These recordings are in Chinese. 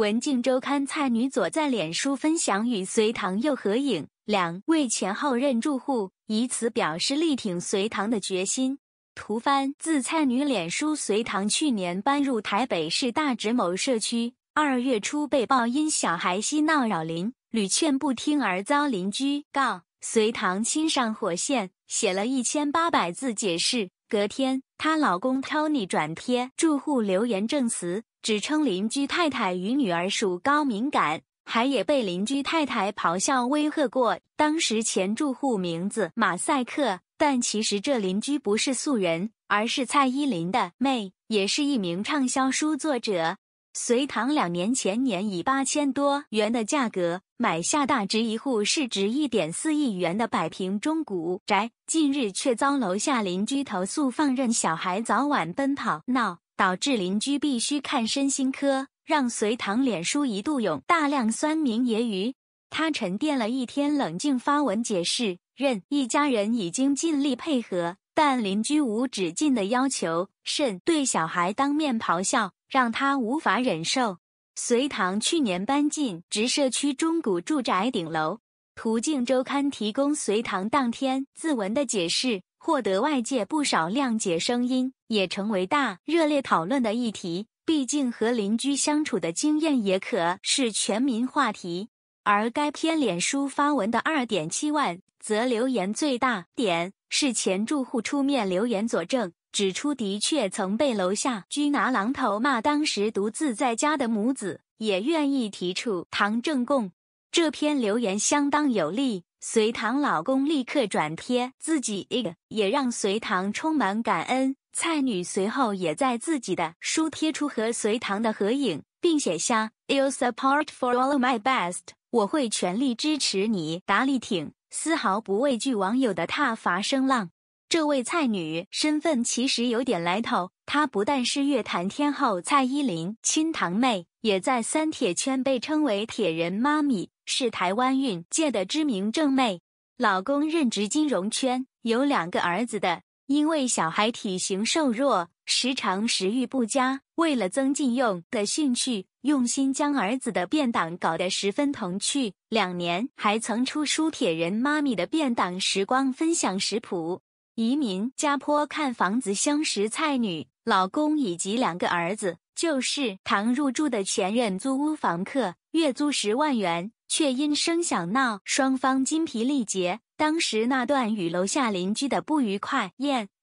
文静周刊，蔡女左在脸书分享与隋唐右合影，两位前后任住户，以此表示力挺隋唐的决心。图翻自蔡女脸书。隋唐去年搬入台北市大直某社区，二月初被曝因小孩嬉闹扰邻，屡劝不听而遭邻居告。隋唐亲上火线，写了一千八百字解释。隔天，她老公 Tony 转贴住户留言证词。只称邻居太太与女儿属高敏感，还也被邻居太太咆哮威吓过。当时前住户名字马赛克，但其实这邻居不是素人，而是蔡依林的妹，也是一名畅销书作者。隋唐两年前年以八千多元的价格买下大值一户，市值一点四亿元的百平中古宅，近日却遭楼下邻居投诉放任小孩早晚奔跑闹。导致邻居必须看身心科，让隋唐脸书一度涌大量酸民揶揄。他沉淀了一天，冷静发文解释：任一家人已经尽力配合，但邻居无止境的要求，甚对小孩当面咆哮，让他无法忍受。隋唐去年搬进直社区中古住宅顶楼。途径周刊提供隋唐当天自文的解释。获得外界不少谅解声音，也成为大热烈讨论的议题。毕竟和邻居相处的经验也可是全民话题。而该篇脸书发文的二点七万，则留言最大点是前住户出面留言佐证，指出的确曾被楼下居拿榔头骂，当时独自在家的母子也愿意提出堂证供。这篇留言相当有力。隋唐老公立刻转贴自己，也让隋唐充满感恩。蔡女随后也在自己的书贴出和隋唐的合影，并写下 "I'll support for all my best，我会全力支持你。达利挺丝毫不畏惧网友的挞伐声浪。这位蔡女身份其实有点来头，她不但是乐坛天后蔡依林亲堂妹，也在三铁圈被称为铁人妈咪，是台湾运界的知名正妹。老公任职金融圈，有两个儿子的。因为小孩体型瘦弱，时常食欲不佳，为了增进用的兴趣，用心将儿子的便当搞得十分童趣。两年还曾出书《铁人妈咪的便当时光分享食谱》。移民家坡看房子，相识菜女老公以及两个儿子，就是唐入住的前任租屋房客，月租十万元，却因声响闹，双方精疲力竭。当时那段与楼下邻居的不愉快，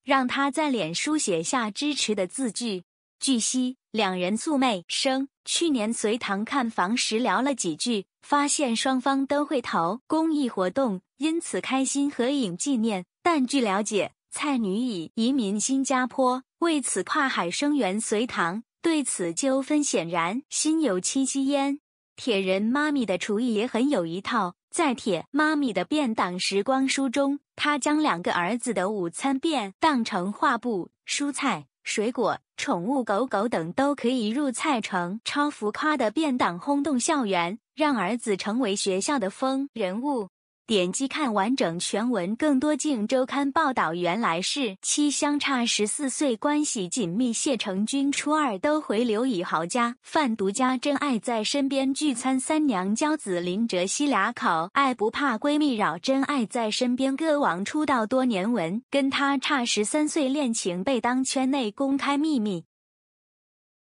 让他在脸书写下支持的字句。据悉，两人素昧生，去年随唐看房时聊了几句，发现双方都会投公益活动，因此开心合影纪念。但据了解，蔡女已移民新加坡，为此跨海生源隋唐。对此纠纷，显然心有戚戚焉。铁人妈咪的厨艺也很有一套，在铁妈咪的便当时光书中，她将两个儿子的午餐便当成画布，蔬菜、水果、宠物狗狗等都可以入菜，成超浮夸的便当，轰动校园，让儿子成为学校的风人物。点击看完整全文，更多《镜周刊》报道：原来是妻相差十四岁，关系紧密。谢承君初二都回刘以豪家，贩独家真爱在身边聚餐。三娘娇子林哲熙俩口爱不怕闺蜜扰，真爱在身边。歌王出道多年，文跟他差十三岁，恋情被当圈内公开秘密。